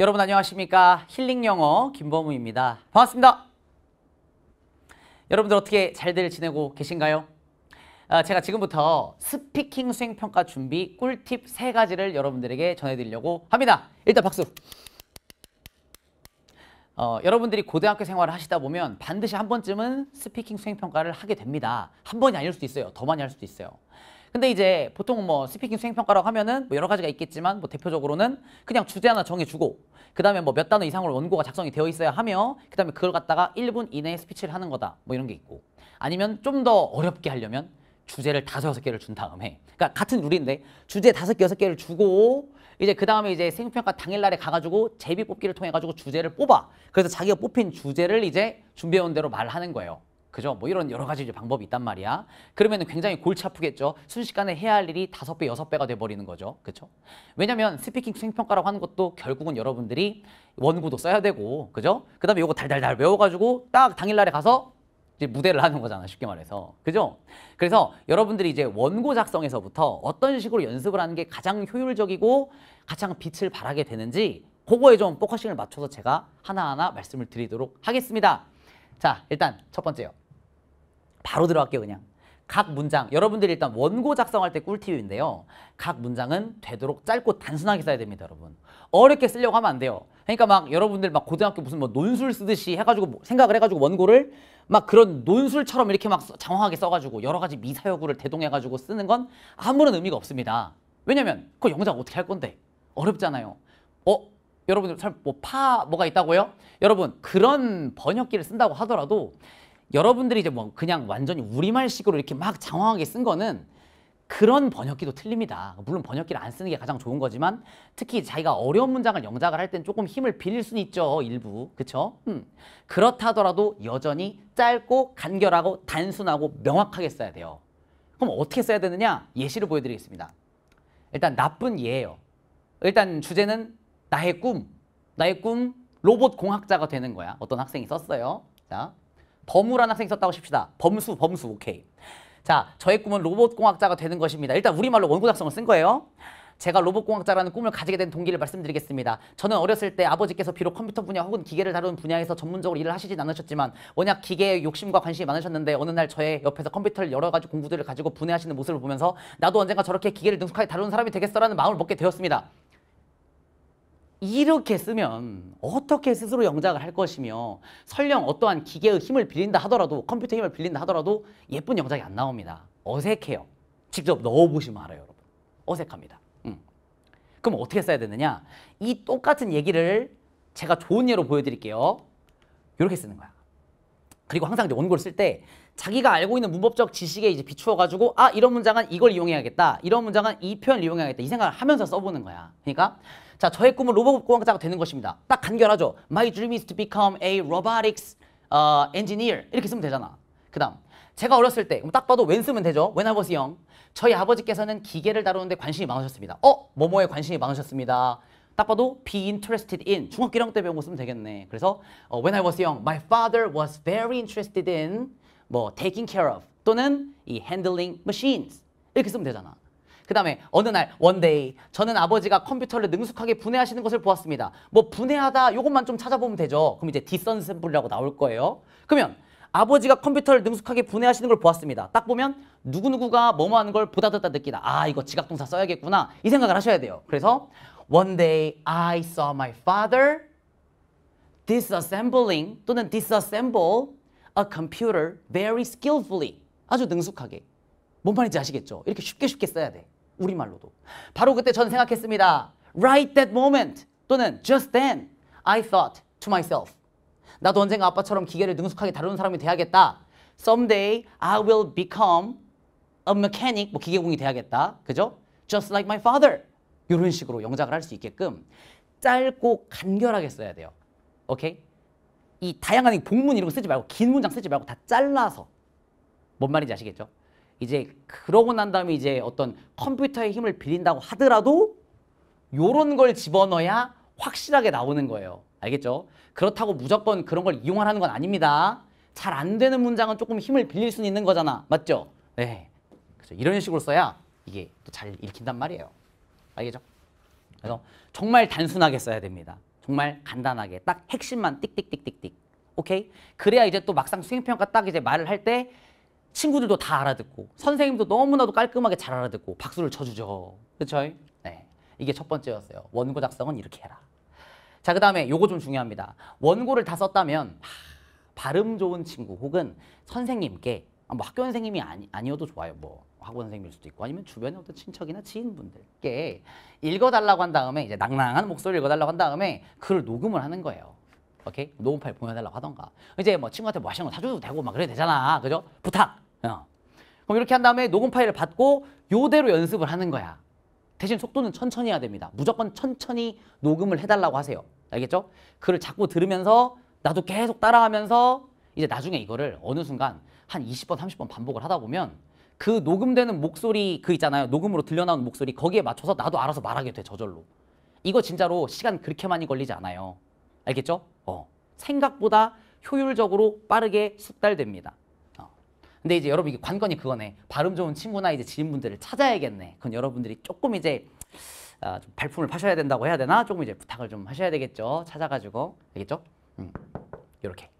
여러분 안녕하십니까? 힐링 영어 김범우입니다. 반갑습니다. 여러분들 어떻게 잘들 지내고 계신가요? 아, 제가 지금부터 스피킹 수행 평가 준비 꿀팁 세 가지를 여러분들에게 전해드리려고 합니다. 일단 박수. 어, 여러분들이 고등학교 생활을 하시다 보면 반드시 한 번쯤은 스피킹 수행 평가를 하게 됩니다. 한 번이 아닐 수도 있어요. 더 많이 할 수도 있어요. 근데 이제 보통 뭐 스피킹 수행평가라고 하면은 뭐 여러 가지가 있겠지만 뭐 대표적으로는 그냥 주제 하나 정해주고 그다음에 뭐 몇 단어 이상으로 원고가 작성이 되어 있어야 하며 그다음에 그걸 갖다가 1분 이내에 스피치를 하는 거다 뭐 이런 게 있고 아니면 좀 더 어렵게 하려면 주제를 다섯 여섯 개를 준 다음에 그러니까 같은 룰인데 주제 다섯 개 여섯 개를 주고 이제 그 다음에 이제 생평가 당일날에 가가지고 제비 뽑기를 통해 가지고 주제를 뽑아 그래서 자기가 뽑힌 주제를 이제 준비해온 대로 말하는 거예요. 그죠? 뭐 이런 여러 가지 방법이 있단 말이야. 그러면 굉장히 골치 아프겠죠. 순식간에 해야 할 일이 다섯 배, 여섯 배가 돼버리는 거죠. 그렇죠? 왜냐면 스피킹 수행평가라고 하는 것도 결국은 여러분들이 원고도 써야 되고, 그죠? 그 다음에 이거 달달달 외워가지고 딱 당일날에 가서 이제 무대를 하는 거잖아 쉽게 말해서 그죠 그래서 여러분들이 이제 원고 작성에서부터 어떤 식으로 연습을 하는 게 가장 효율적이고 가장 빛을 발하게 되는지 그거에 좀 포커싱을 맞춰서 제가 하나하나 말씀을 드리도록 하겠습니다 자 일단 첫 번째요 바로 들어갈게요 그냥. 각 문장, 여러분들이 일단 원고 작성할 때 꿀팁인데요. 각 문장은 되도록 짧고 단순하게 써야 됩니다, 여러분. 어렵게 쓰려고 하면 안 돼요. 그러니까 막 여러분들 막 고등학교 무슨 뭐 논술 쓰듯이 해가지고 뭐 생각을 해가지고 원고를 막 그런 논술처럼 이렇게 막 장황하게 써가지고 여러 가지 미사여구를 대동해가지고 쓰는 건 아무런 의미가 없습니다. 왜냐면 그 영작 어떻게 할 건데? 어렵잖아요. 어? 여러분들 뭐파 뭐가 있다고요? 여러분 그런 번역기를 쓴다고 하더라도 여러분들이 이제 뭐 그냥 완전히 우리말식으로 이렇게 막 장황하게 쓴 거는 그런 번역기도 틀립니다. 물론 번역기를 안 쓰는 게 가장 좋은 거지만 특히 자기가 어려운 문장을 영작을 할 땐 조금 힘을 빌릴 수는 있죠. 일부. 그쵸? 음. 그렇다더라도 여전히 짧고 간결하고 단순하고 명확하게 써야 돼요. 그럼 어떻게 써야 되느냐? 예시를 보여드리겠습니다. 일단 나쁜 예예요. 일단 주제는 나의 꿈. 나의 꿈 로봇 공학자가 되는 거야. 어떤 학생이 썼어요. 자, 범우라는 학생이 썼다고 칩시다. 범수, 범수, 오케이. 자, 저의 꿈은 로봇공학자가 되는 것입니다. 일단 우리말로 원고 작성을 쓴 거예요. 제가 로봇공학자라는 꿈을 가지게 된 동기를 말씀드리겠습니다. 저는 어렸을 때 아버지께서 비록 컴퓨터 분야 혹은 기계를 다루는 분야에서 전문적으로 일을 하시진 않으셨지만 워낙 기계에 욕심과 관심이 많으셨는데 어느 날 저의 옆에서 컴퓨터를 여러 가지 공구들을 가지고 분해하시는 모습을 보면서 나도 언젠가 저렇게 기계를 능숙하게 다루는 사람이 되겠어라는 마음을 먹게 되었습니다. 이렇게 쓰면 어떻게 스스로 영작을 할 것이며 설령 어떠한 기계의 힘을 빌린다 하더라도 컴퓨터 힘을 빌린다 하더라도 예쁜 영작이 안 나옵니다. 어색해요. 직접 넣어보시면 알아요. 여러분. 어색합니다. 음. 그럼 어떻게 써야 되느냐? 이 똑같은 얘기를 제가 좋은 예로 보여드릴게요. 이렇게 쓰는 거야. 그리고 항상 이제 원고를 쓸 때 자기가 알고 있는 문법적 지식에 이제 비추어가지고 아 이런 문장은 이걸 이용해야겠다 이런 문장은 이 표현을 이용해야겠다 이 생각을 하면서 써보는 거야 그러니까 자, 저의 꿈은 로봇 공학자가 되는 것입니다. 딱 간결하죠. My dream is to become a robotics uh, engineer. 이렇게 쓰면 되잖아. 그 다음, 제가 어렸을 때, 딱 봐도 웬 쓰면 되죠? When I was young. 저희 아버지께서는 기계를 다루는데 관심이 많으셨습니다. 어? 뭐뭐에 관심이 많으셨습니다. 딱 봐도 be interested in 중학교 1학년 때 배운 거 쓰면 되겠네. 그래서 어, when I was young, my father was very interested in 뭐 taking care of 또는 이 handling machines 이렇게 쓰면 되잖아. 그 다음에 어느 날 원데이 저는 아버지가 컴퓨터를 능숙하게 분해하시는 것을 보았습니다. 뭐 분해하다 이것만 좀 찾아보면 되죠. 그럼 이제 디선샘블이라고 나올 거예요. 그러면 아버지가 컴퓨터를 능숙하게 분해하시는 걸 보았습니다. 딱 보면 누구누구가 뭐뭐 하는 걸 보다 듣다 느끼다. 아 이거 지각동사 써야겠구나 이 생각을 하셔야 돼요. 그래서 One day I saw my father disassembling 또는 disassemble a computer very skillfully 아주 능숙하게 뭔 말인지 아시겠죠? 이렇게 쉽게 쉽게 써야 돼. 우리말로도. 바로 그때 전 생각했습니다. Right that moment 또는 just then I thought to myself. 나도 언젠가 아빠처럼 기계를 능숙하게 다루는 사람이 돼야겠다. Someday I will become a mechanic, 뭐 기계공이 돼야겠다. 그죠? Just like my father. 이런 식으로 영작을 할 수 있게끔 짧고 간결하게 써야 돼요. 오케이? 이 다양한 복문 이런 거 쓰지 말고 긴 문장 쓰지 말고 다 잘라서 뭔 말인지 아시겠죠? 이제 그러고 난 다음에 이제 어떤 컴퓨터의 힘을 빌린다고 하더라도 요런 걸 집어넣어야 확실하게 나오는 거예요. 알겠죠? 그렇다고 무조건 그런 걸 이용하라는 건 아닙니다. 잘 안 되는 문장은 조금 힘을 빌릴 수는 있는 거잖아. 맞죠? 네. 그렇죠. 이런 식으로 써야 이게 또잘 읽힌단 말이에요. 알겠죠? 그래서 정말 단순하게 써야 됩니다. 정말 간단하게 딱 핵심만 띡띡띡띡띡. 오케이? 그래야 이제 또 막상 수행평가 딱 이제 말을 할때 친구들도 다 알아듣고 선생님도 너무나도 깔끔하게 잘 알아듣고 박수를 쳐주죠. 그렇죠? 네, 이게 첫 번째였어요. 원고 작성은 이렇게 해라. 자, 그 다음에 요거 좀 중요합니다. 원고를 다 썼다면 하, 발음 좋은 친구 혹은 선생님께 아, 뭐 학교 선생님이 아니, 아니어도 좋아요. 뭐 학원 선생님일 수도 있고 아니면 주변에 어떤 친척이나 지인분들께 읽어달라고 한 다음에 이제 낭낭한 목소리를 읽어달라고 한 다음에 글을 녹음을 하는 거예요. 오케이? 녹음 파일 보내달라고 하던가. 이제 뭐 친구한테 뭐하시는거 사줘도 되고 막 그래도 되잖아. 그죠? 부탁! 어. 그럼 이렇게 한 다음에 녹음 파일을 받고 요대로 연습을 하는 거야. 대신 속도는 천천히 해야 됩니다. 무조건 천천히 녹음을 해달라고 하세요. 알겠죠? 그걸 자꾸 들으면서 나도 계속 따라하면서 이제 나중에 이거를 어느 순간 한 20번, 30번 반복을 하다 보면 그 녹음되는 목소리 그 있잖아요. 녹음으로 들려나오는 목소리 거기에 맞춰서 나도 알아서 말하게 돼, 저절로. 이거 진짜로 시간 그렇게 많이 걸리지 않아요. 알겠죠? 어. 생각보다 효율적으로 빠르게 숙달됩니다. 근데 이제 여러분 이게 관건이 그거네. 발음 좋은 친구나 이제 지인분들을 찾아야겠네. 그건 여러분들이 조금 이제 아, 좀 발품을 파셔야 된다고 해야 되나? 조금 이제 부탁을 좀 하셔야 되겠죠. 찾아가지고 되겠죠? 음, 이렇게.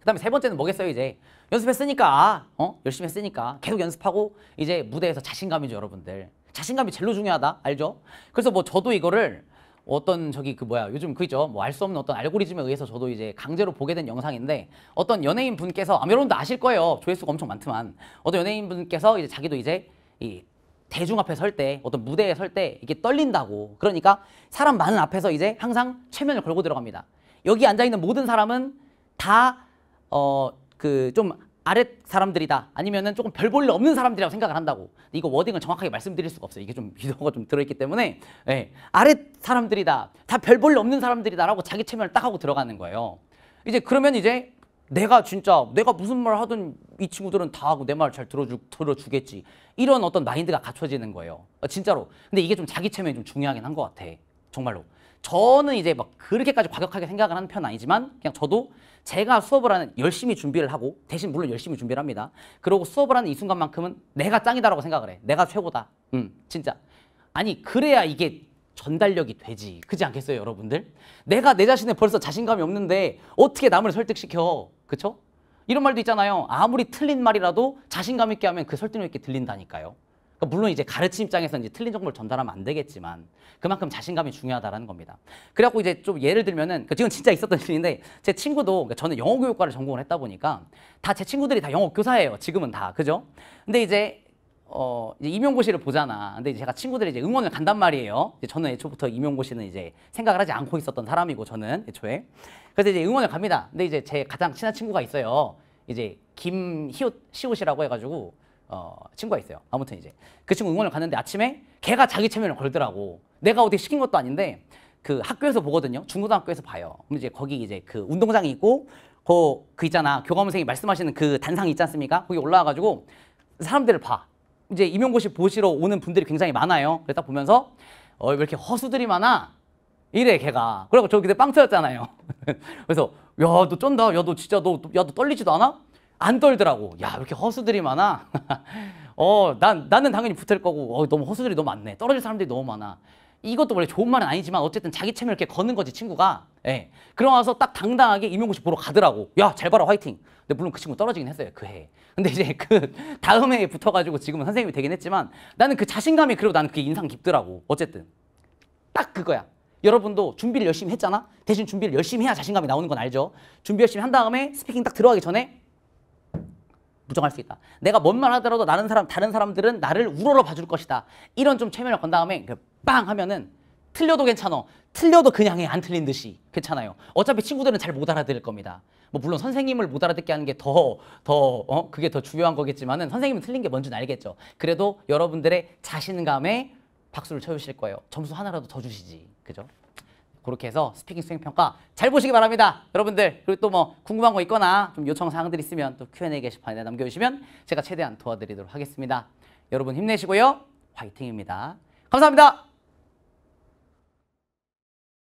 그다음에 세 번째는 뭐겠어요 이제 연습했으니까 어 열심히 했으니까 계속 연습하고 이제 무대에서 자신감이죠 여러분들 자신감이 젤로 중요하다 알죠 그래서 뭐 저도 이거를 어떤 저기 그 뭐야 요즘 그죠 있뭐알 수 없는 어떤 알고리즘에 의해서 저도 이제 강제로 보게 된 영상인데 어떤 연예인 분께서 아 여러분도 아실 거예요 조회수가 엄청 많지만 어떤 연예인 분께서 이제 자기도 이제 이 대중 앞에 설 때 어떤 무대에 설 때 이게 떨린다고 그러니까 사람 많은 앞에서 이제 항상 최면을 걸고 들어갑니다 여기 앉아 있는 모든 사람은 다어그좀 아랫 사람들이다 아니면은 조금 별 볼일 없는 사람들이라고 생각을 한다고 이거 워딩을 정확하게 말씀드릴 수가 없어요 이게 좀 비도가 좀 들어있기 때문에 네. 아랫 사람들이다 다 별 볼일 없는 사람들이다라고 자기 체면을 딱 하고 들어가는 거예요 이제 그러면 이제 내가 진짜 내가 무슨 말 하든 이 친구들은 다 하고 내 말 잘 들어주, 들어주겠지 이런 어떤 마인드가 갖춰지는 거예요 어, 진짜로 근데 이게 좀 자기 체면이 좀 중요하긴 한 것 같아 정말로 저는 이제 막 그렇게까지 과격하게 생각을 하는 편은 아니지만 그냥 저도 제가 수업을 하는 열심히 준비를 하고 대신 물론 열심히 준비를 합니다. 그리고 수업을 하는 이 순간만큼은 내가 짱이다라고 생각을 해. 내가 최고다. 음, 진짜. 아니 그래야 이게 전달력이 되지. 그지 않겠어요, 여러분들? 내가 내 자신에 벌써 자신감이 없는데 어떻게 남을 설득시켜? 그쵸? 이런 말도 있잖아요. 아무리 틀린 말이라도 자신감 있게 하면 그 설득력 있게 들린다니까요. 그러니까 물론 이제 가르침 입장에서 이제 틀린 정보를 전달하면 안 되겠지만 그만큼 자신감이 중요하다라는 겁니다. 그래갖고 이제 좀 예를 들면은 그러니까 지금 진짜 있었던 일인데 제 친구도 그러니까 저는 영어 교육과를 전공을 했다 보니까 다 제 친구들이 다 영어 교사예요. 지금은 다 그죠? 근데 이제 어, 이제 임용고시를 보잖아. 근데 제가 친구들이 이제 응원을 간단 말이에요. 저는 애초부터 임용고시는 이제 생각을 하지 않고 있었던 사람이고 저는 애초에. 그래서 이제 응원을 갑니다. 근데 이제 제 가장 친한 친구가 있어요. 이제 김희옷 시옷이라고 해가지고 어, 친구가 있어요. 아무튼 이제 그 친구 응원을 갔는데 아침에 걔가 자기 체면을 걸더라고. 내가 어떻게 시킨 것도 아닌데 그 학교에서 보거든요. 중고등학교에서 봐요. 그럼 이제 거기 이제 그 운동장이 있고 그, 그 있잖아 교감선생이 말씀하시는 그 단상 있지 않습니까? 거기 올라와가지고 사람들을 봐. 이제 임용고시 보시러 오는 분들이 굉장히 많아요. 그래서 딱 보면서 어, 왜 이렇게 허수들이 많아? 이래 걔가. 그리고저 그때 빵터졌잖아요 그래서 야 너 쩐다. 야 너 진짜 너야너 떨리지도 않아? 안 떨더라고. 야, 왜 이렇게 허수들이 많아? 어, 난, 나는 당연히 붙을 거고, 어, 너무 허수들이 너무 많네. 떨어질 사람들이 너무 많아. 이것도 원래 좋은 말은 아니지만 어쨌든 자기 체면 이렇게 거는 거지 친구가 예. 그러고나서딱 당당하게 임용고시 보러 가더라고 야잘 봐라 화이팅 근데 물론 그 친구 떨어지긴 했어요 그해 근데 이제 그 다음 해에 붙어가지고 지금은 선생님이 되긴 했지만 나는 그 자신감이 그리고 나는 그게 인상 깊더라고 어쨌든 딱 그거야 여러분도 준비를 열심히 했잖아 대신 준비를 열심히 해야 자신감이 나오는 건 알죠 준비 열심히 한 다음에 스피킹 딱 들어가기 전에 부정할 수 있다. 내가 뭔 말 하더라도 나는 사람 다른 사람들은 나를 우러러 봐줄 것이다. 이런 좀 체면을 건 다음에 그 빵 하면은 틀려도 괜찮어. 틀려도 그냥 해. 안 틀린 듯이. 괜찮아요. 어차피 친구들은 잘 못 알아들을 겁니다. 뭐 물론 선생님을 못 알아듣게 하는 게 더더 어? 그게 더 중요한 거겠지만은 선생님은 틀린 게 뭔지는 알겠죠. 그래도 여러분들의 자신감에 박수를 쳐주실 거예요. 점수 하나라도 더 주시지. 그죠? 그렇게 해서 스피킹 수행 평가 잘 보시기 바랍니다. 여러분들 그리고 또 뭐 궁금한 거 있거나 좀 요청 사항들 있으면 또 Q&A 게시판에 남겨주시면 제가 최대한 도와드리도록 하겠습니다. 여러분 힘내시고요. 화이팅입니다. 감사합니다.